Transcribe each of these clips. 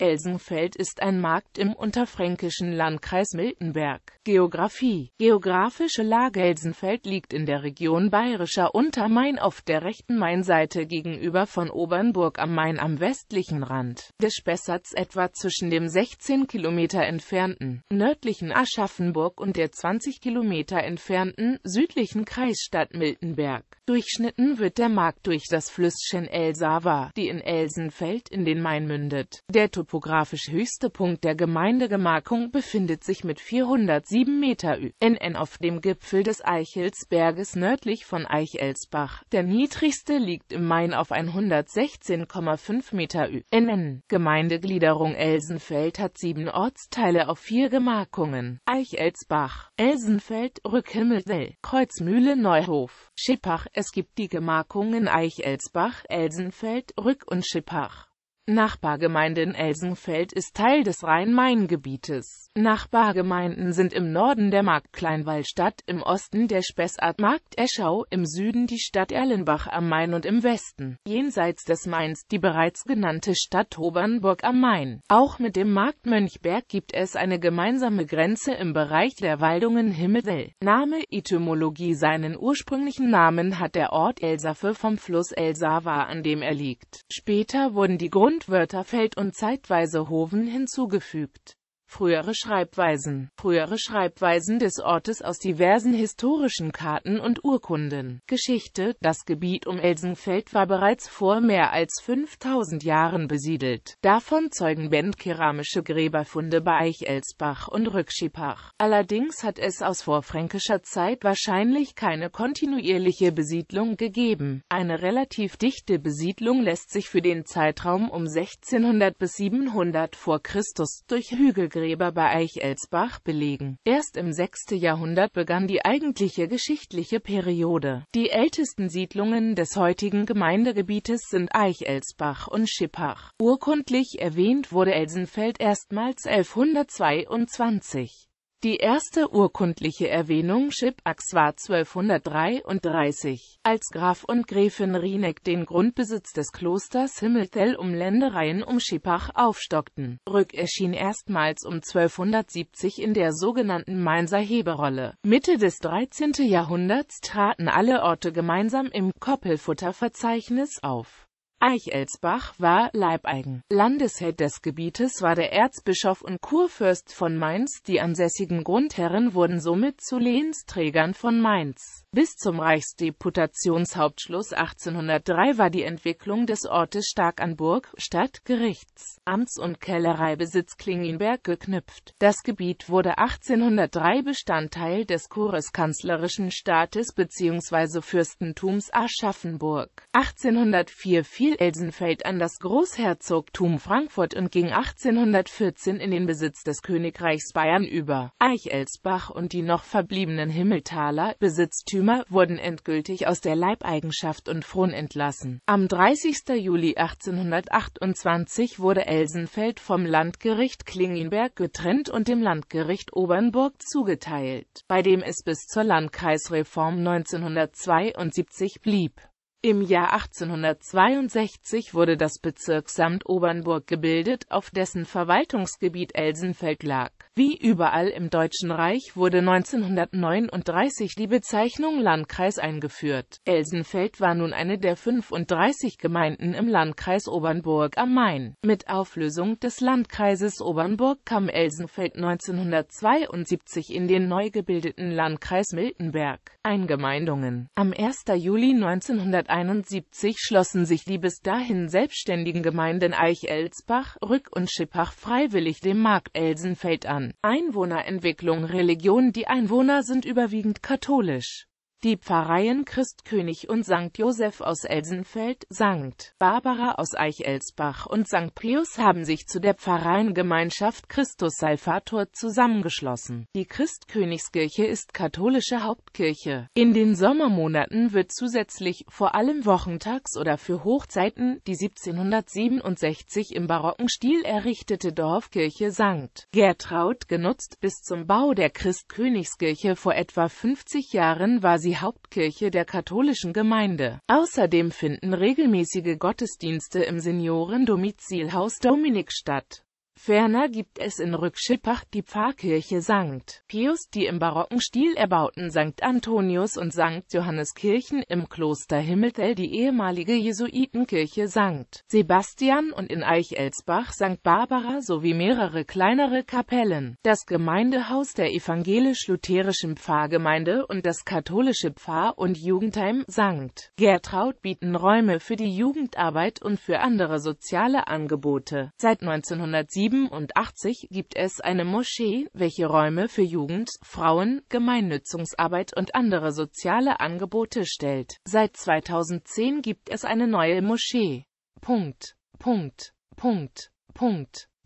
Elsenfeld ist ein Markt im unterfränkischen Landkreis Miltenberg. Geografie Geografische Lage Elsenfeld liegt in der Region Bayerischer Untermain auf der rechten Mainseite gegenüber von Obernburg am Main am westlichen Rand des Spessarts etwa zwischen dem 16 Kilometer entfernten nördlichen Aschaffenburg und der 20 Kilometer entfernten südlichen Kreisstadt Miltenberg. Durchschnitten wird der Markt durch das Flüsschen Elsava, die in Elsenfeld in den Main mündet. Der topografisch höchste Punkt der Gemeindegemarkung befindet sich mit 407 Meter NN auf dem Gipfel des Eichelsberges nördlich von Eichelsbach. Der niedrigste liegt im Main auf 116,5 Meter NN. Gemeindegliederung Elsenfeld hat sieben Ortsteile auf vier Gemarkungen. Eichelsbach, Elsenfeld, Rückhimmelsell, Kreuzmühle, Neuhof, Schippach. Es gibt die Gemarkungen Eichelsbach, Elsenfeld, Rück und Schippach. Nachbargemeinde in Elsenfeld ist Teil des Rhein-Main-Gebietes. Nachbargemeinden sind im Norden der Markt Kleinwallstadt, im Osten der Spessart Markt Eschau, im Süden die Stadt Erlenbach am Main und im Westen, jenseits des Mains, die bereits genannte Stadt Tobernburg am Main. Auch mit dem Markt Mönchberg gibt es eine gemeinsame Grenze im Bereich der Waldungen Himmelwell. Name Etymologie Seinen ursprünglichen Namen hat der Ort Elsaffe vom Fluss Elsawa, an dem er liegt. Später wurden die Grund und Wörterfeld und zeitweise Hoven hinzugefügt Frühere Schreibweisen Frühere Schreibweisen des Ortes aus diversen historischen Karten und Urkunden. Geschichte Das Gebiet um Elsenfeld war bereits vor mehr als 5000 Jahren besiedelt. Davon zeugen bandkeramische Gräberfunde bei Eichelsbach und Rückschipach. Allerdings hat es aus vorfränkischer Zeit wahrscheinlich keine kontinuierliche Besiedlung gegeben. Eine relativ dichte Besiedlung lässt sich für den Zeitraum um 1600 bis 700 vor Christus durch Hügel Gräber bei Eichelsbach belegen. Erst im 6. Jahrhundert begann die eigentliche geschichtliche Periode. Die ältesten Siedlungen des heutigen Gemeindegebietes sind Eichelsbach und Schippach. Urkundlich erwähnt wurde Elsenfeld erstmals 1122. Die erste urkundliche Erwähnung Schipachs war 1233, als Graf und Gräfin Rieneck den Grundbesitz des Klosters Himmelthel um Ländereien um Schipach aufstockten. Rück erschien erstmals um 1270 in der sogenannten Mainzer Heberolle. Mitte des 13. Jahrhunderts traten alle Orte gemeinsam im Koppelfutterverzeichnis auf Eichelsbach war Leibeigen. Landesherr des Gebietes war der Erzbischof und Kurfürst von Mainz, die ansässigen Grundherren wurden somit zu Lehnsträgern von Mainz bis zum Reichsdeputationshauptschluss 1803 war die Entwicklung des Ortes stark an Burg, Stadt, Gerichts, Amts- und Kellereibesitz Klingenberg geknüpft. Das Gebiet wurde 1803 Bestandteil des Kures kanzlerischen Staates bzw. Fürstentums Aschaffenburg. 1804 fiel Elsenfeld an das Großherzogtum Frankfurt und ging 1814 in den Besitz des Königreichs Bayern über. Eichelsbach und die noch verbliebenen Himmeltaler, Besitztümer Eigentümer, wurden endgültig aus der Leibeigenschaft und Fron entlassen. Am 30. Juli 1828 wurde Elsenfeld vom Landgericht Klingenberg getrennt und dem Landgericht Obernburg zugeteilt, bei dem es bis zur Landkreisreform 1972 blieb. Im Jahr 1862 wurde das Bezirksamt Obernburg gebildet, auf dessen Verwaltungsgebiet Elsenfeld lag. Wie überall im Deutschen Reich wurde 1939 die Bezeichnung Landkreis eingeführt. Elsenfeld war nun eine der 35 Gemeinden im Landkreis Obernburg am Main. Mit Auflösung des Landkreises Obernburg kam Elsenfeld 1972 in den neu gebildeten Landkreis Miltenberg. Eingemeindungen Am 1. Juli 1971 schlossen sich die bis dahin selbstständigen Gemeinden Eichelsbach, Rück und Schippach freiwillig dem Markt Elsenfeld an. Einwohnerentwicklung Religion Die Einwohner sind überwiegend katholisch. Die Pfarreien Christkönig und St. Josef aus Elsenfeld, St. Barbara aus Eichelsbach und St. Pius haben sich zu der Pfarreiengemeinschaft Christus Salvator zusammengeschlossen. Die Christkönigskirche ist katholische Hauptkirche. In den Sommermonaten wird zusätzlich, vor allem wochentags oder für Hochzeiten, die 1767 im barocken Stil errichtete Dorfkirche St. Gertraud genutzt. Bis zum Bau der Christkönigskirche vor etwa 50 Jahren war sie sie Hauptkirche der katholischen Gemeinde. Außerdem finden regelmäßige Gottesdienste im Seniorendomizilhaus Dominik statt. Ferner gibt es in Rückschippach die Pfarrkirche St. Pius, die im barocken Stil erbauten St. Antonius und St. Johanneskirchen im Kloster Himmelfell die ehemalige Jesuitenkirche St. Sebastian und in Eichelsbach St. Barbara sowie mehrere kleinere Kapellen. Das Gemeindehaus der evangelisch-lutherischen Pfarrgemeinde und das katholische Pfarr- und Jugendheim St. Gertraud bieten Räume für die Jugendarbeit und für andere soziale Angebote. Seit 1907 1987 gibt es eine Moschee, welche Räume für Jugend, Frauen, Gemeinnützungsarbeit und andere soziale Angebote stellt. Seit 2010 gibt es eine neue Moschee. Punkt, Punkt, Punkt,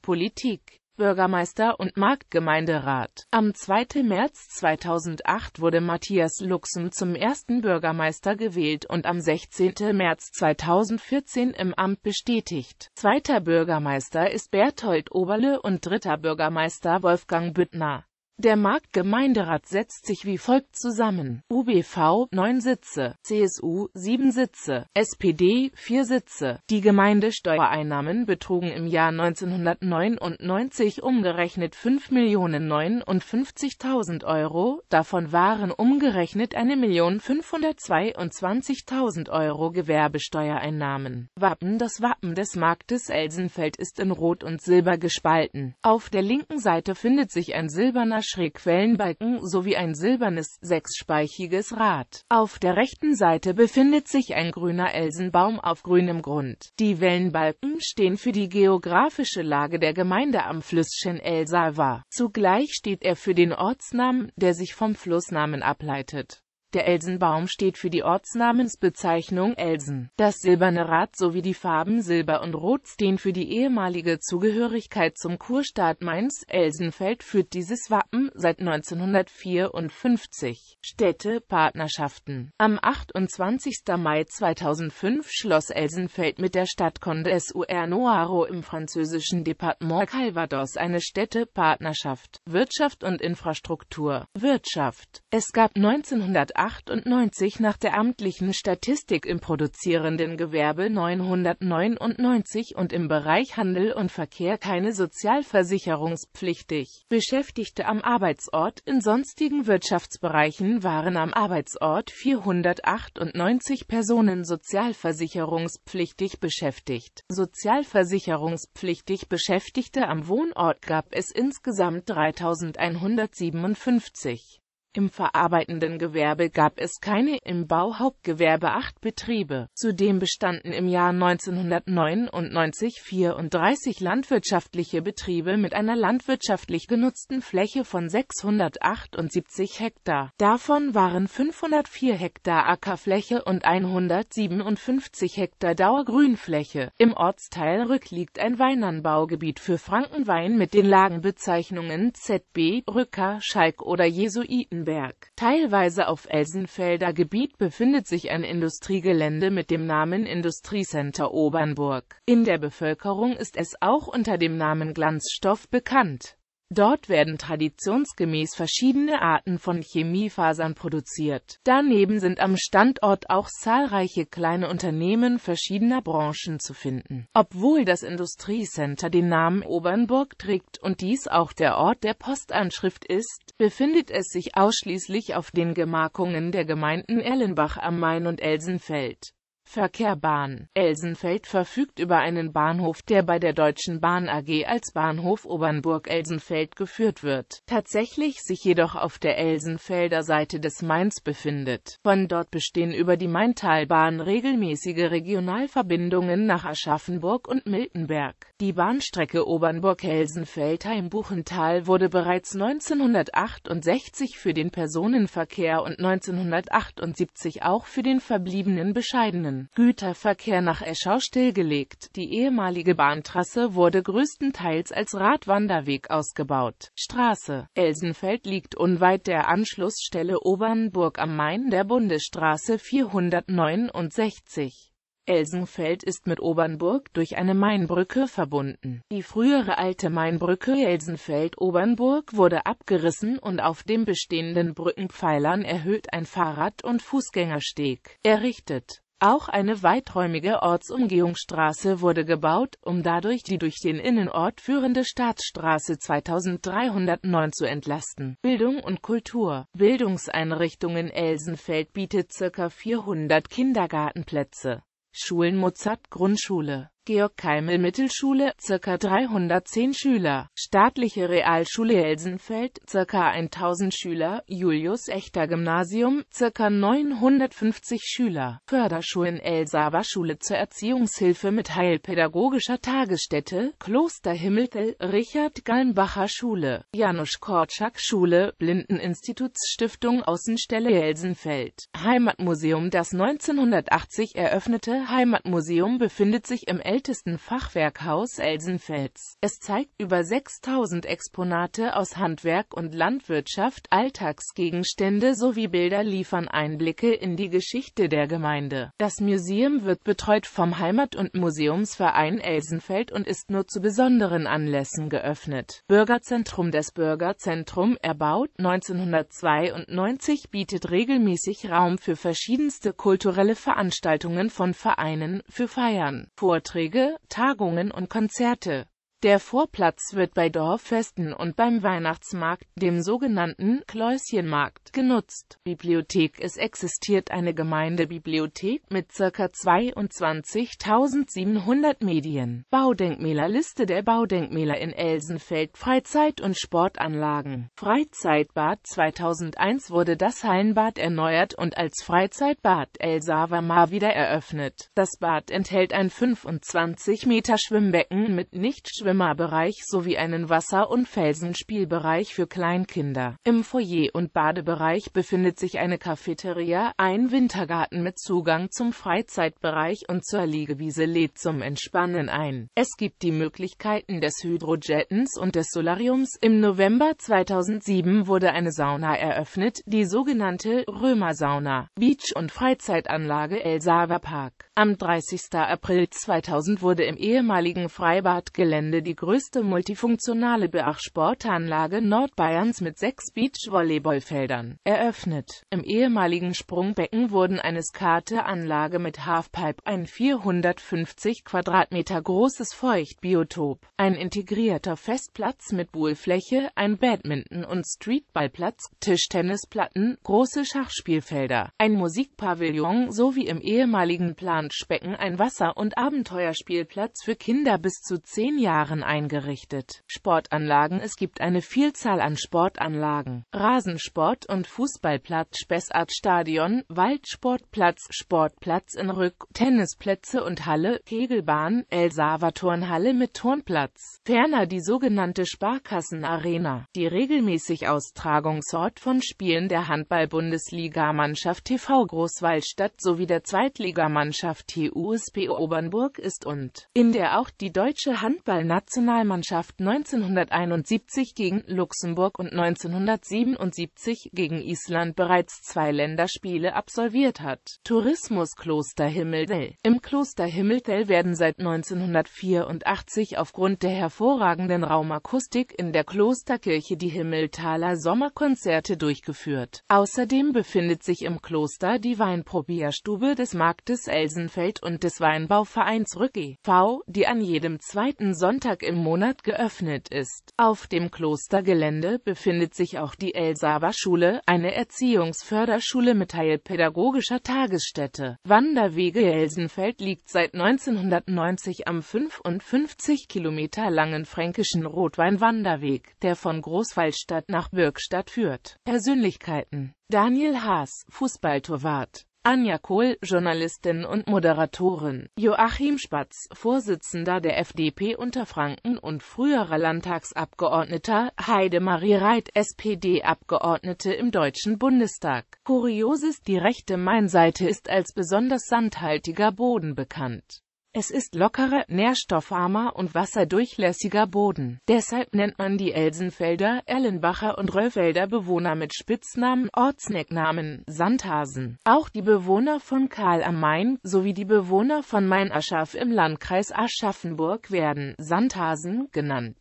Politik Bürgermeister und Marktgemeinderat. Am 2. März 2008 wurde Matthias Luxem zum ersten Bürgermeister gewählt und am 16. März 2014 im Amt bestätigt. Zweiter Bürgermeister ist Berthold Oberle und dritter Bürgermeister Wolfgang Büttner. Der Marktgemeinderat setzt sich wie folgt zusammen. UBV 9 Sitze, CSU 7 Sitze, SPD 4 Sitze. Die Gemeindesteuereinnahmen betrugen im Jahr 1999 umgerechnet 5.059.000 Euro, davon waren umgerechnet 1.522.000 Euro Gewerbesteuereinnahmen. Wappen Das Wappen des Marktes Elsenfeld ist in Rot und Silber gespalten. Auf der linken Seite findet sich ein silberner Schrägwellenbalken sowie ein silbernes, sechsspeichiges Rad. Auf der rechten Seite befindet sich ein grüner Elsenbaum auf grünem Grund. Die Wellenbalken stehen für die geografische Lage der Gemeinde am Flüsschen El Salva. Zugleich steht er für den Ortsnamen, der sich vom Flussnamen ableitet. Der Elsenbaum steht für die Ortsnamensbezeichnung Elsen. Das silberne Rad sowie die Farben Silber und Rot stehen für die ehemalige Zugehörigkeit zum Kurstaat Mainz. Elsenfeld führt dieses Wappen seit 1954. Städte, Partnerschaften Am 28. Mai 2005 schloss Elsenfeld mit der Stadt Condes Uernoaro im französischen Departement Calvados eine Städtepartnerschaft. Wirtschaft und Infrastruktur Wirtschaft Es gab 1980 998 nach der amtlichen Statistik im produzierenden Gewerbe 999 und im Bereich Handel und Verkehr keine sozialversicherungspflichtig. Beschäftigte am Arbeitsort in sonstigen Wirtschaftsbereichen waren am Arbeitsort 498 Personen sozialversicherungspflichtig beschäftigt. Sozialversicherungspflichtig Beschäftigte am Wohnort gab es insgesamt 3157. Im verarbeitenden Gewerbe gab es keine, im Bauhauptgewerbe acht Betriebe. Zudem bestanden im Jahr 1999 34 landwirtschaftliche Betriebe mit einer landwirtschaftlich genutzten Fläche von 678 Hektar. Davon waren 504 Hektar Ackerfläche und 157 Hektar Dauergrünfläche. Im Ortsteil Rück liegt ein Weinanbaugebiet für Frankenwein mit den Lagenbezeichnungen ZB, Rücker, Schalk oder Jesuiten baden Teilweise auf Elsenfelder Gebiet befindet sich ein Industriegelände mit dem Namen Industriecenter Obernburg. In der Bevölkerung ist es auch unter dem Namen Glanzstoff bekannt Dort werden traditionsgemäß verschiedene Arten von Chemiefasern produziert. Daneben sind am Standort auch zahlreiche kleine Unternehmen verschiedener Branchen zu finden. Obwohl das Industriecenter den Namen Obernburg trägt und dies auch der Ort der Postanschrift ist, befindet es sich ausschließlich auf den Gemarkungen der Gemeinden Erlenbach am Main und Elsenfeld Verkehrbahn. Elsenfeld verfügt über einen Bahnhof, der bei der Deutschen Bahn AG als Bahnhof Obernburg-Elsenfeld geführt wird, tatsächlich sich jedoch auf der Elsenfelder Seite des Mains befindet. Von dort bestehen über die Maintalbahn regelmäßige Regionalverbindungen nach Aschaffenburg und Miltenberg. Die Bahnstrecke Obernburg-Elsenfeld-Heimbuchental wurde bereits 1968 für den Personenverkehr und 1978 auch für den verbliebenen bescheidenen Bahnen. Güterverkehr nach Eschau stillgelegt. Die ehemalige Bahntrasse wurde größtenteils als Radwanderweg ausgebaut. Straße Elsenfeld liegt unweit der Anschlussstelle Obernburg am Main der Bundesstraße 469. Elsenfeld ist mit Obernburg durch eine Mainbrücke verbunden. Die frühere alte Mainbrücke Elsenfeld-Obernburg wurde abgerissen und auf den bestehenden Brückenpfeilern erhöht ein Fahrrad- und Fußgängersteg errichtet. Auch eine weiträumige Ortsumgehungsstraße wurde gebaut, um dadurch die durch den Innenort führende Staatsstraße 2309 zu entlasten. Bildung und Kultur Bildungseinrichtungen Elsenfeld bietet ca. 400 Kindergartenplätze. Schulen Mozart Grundschule Georg-Keimel-Mittelschule, ca. 310 Schüler, Staatliche Realschule Elsenfeld, ca. 1000 Schüler, Julius-Echter-Gymnasium, ca. 950 Schüler, Förderschulen Elsaber Schule zur Erziehungshilfe mit heilpädagogischer Tagesstätte, Kloster Himmelfell, Richard-Gallenbacher Schule, Janusz-Korczak-Schule, Blindeninstitutsstiftung Außenstelle Elsenfeld, Heimatmuseum Das 1980 eröffnete Heimatmuseum befindet sich im ältesten Fachwerkhaus Elsenfels. Es zeigt über 6000 Exponate aus Handwerk und Landwirtschaft, Alltagsgegenstände sowie Bilder liefern Einblicke in die Geschichte der Gemeinde. Das Museum wird betreut vom Heimat- und Museumsverein Elsenfeld und ist nur zu besonderen Anlässen geöffnet. Bürgerzentrum des Bürgerzentrum, erbaut 1992, bietet regelmäßig Raum für verschiedenste kulturelle Veranstaltungen von Vereinen, für Feiern, Vorträge, Vorträge, Tagungen und Konzerte der Vorplatz wird bei Dorffesten und beim Weihnachtsmarkt, dem sogenannten Kläuschenmarkt, genutzt. Bibliothek Es existiert eine Gemeindebibliothek mit ca. 22.700 Medien. Baudenkmäler Liste der Baudenkmäler in Elsenfeld Freizeit- und Sportanlagen Freizeitbad 2001 wurde das Hallenbad erneuert und als Freizeitbad El Savamar wieder eröffnet. Das Bad enthält ein 25 Meter Schwimmbecken mit nicht Nichtschwimmbecken Schwimmerbereich sowie einen Wasser- und Felsenspielbereich für Kleinkinder. Im Foyer- und Badebereich befindet sich eine Cafeteria, ein Wintergarten mit Zugang zum Freizeitbereich und zur Liegewiese lädt zum Entspannen ein. Es gibt die Möglichkeiten des Hydrojettens und des Solariums. Im November 2007 wurde eine Sauna eröffnet, die sogenannte Römer-Sauna, Beach- und Freizeitanlage El Sava Park. Am 30. April 2000 wurde im ehemaligen Freibadgelände die größte multifunktionale Beachsportanlage Nordbayerns mit sechs Beachvolleyballfeldern, eröffnet. Im ehemaligen Sprungbecken wurden eine Skateanlage mit Halfpipe, ein 450 Quadratmeter großes Feuchtbiotop, ein integrierter Festplatz mit Buhlfläche, ein Badminton- und Streetballplatz, Tischtennisplatten, große Schachspielfelder, ein Musikpavillon sowie im ehemaligen Planschbecken ein Wasser- und Abenteuerspielplatz für Kinder bis zu zehn Jahren Jahren eingerichtet. Sportanlagen Es gibt eine Vielzahl an Sportanlagen. Rasensport- und Fußballplatz, Spessartstadion, Waldsportplatz, Sportplatz in Rück, Tennisplätze und Halle, Kegelbahn, El Salvatorenhalle mit Turnplatz. Ferner die sogenannte Sparkassenarena, die regelmäßig Austragungsort von Spielen der Handball-Bundesligamannschaft TV Großwallstadt sowie der Zweitligamannschaft TUSP Obernburg ist und in der auch die deutsche Handball Nationalmannschaft 1971 gegen Luxemburg und 1977 gegen Island bereits zwei Länderspiele absolviert hat. Tourismus Kloster Im Kloster Himmelfell werden seit 1984 aufgrund der hervorragenden Raumakustik in der Klosterkirche die Himmeltaler Sommerkonzerte durchgeführt. Außerdem befindet sich im Kloster die Weinprobierstube des Marktes Elsenfeld und des Weinbauvereins Rücke V, die an jedem zweiten Sonntag Sonntag im Monat geöffnet ist. Auf dem Klostergelände befindet sich auch die Elsaber-Schule, eine Erziehungsförderschule mit heilpädagogischer Tagesstätte. Wanderwege Elsenfeld liegt seit 1990 am 55 Kilometer langen fränkischen Rotweinwanderweg, der von Großwallstadt nach Birkstadt führt. Persönlichkeiten Daniel Haas, Fußballtorwart Anja Kohl, Journalistin und Moderatorin, Joachim Spatz, Vorsitzender der FDP unter Franken und früherer Landtagsabgeordneter, Heidemarie Reit, SPD-Abgeordnete im Deutschen Bundestag. Kurioses Die rechte Mainseite ist als besonders sandhaltiger Boden bekannt. Es ist lockerer, nährstoffarmer und wasserdurchlässiger Boden. Deshalb nennt man die Elsenfelder, Ellenbacher und Röllfelder Bewohner mit Spitznamen, Ortsnecknamen, Sandhasen. Auch die Bewohner von Karl am Main sowie die Bewohner von main Meinerschaff im Landkreis Aschaffenburg werden Sandhasen genannt.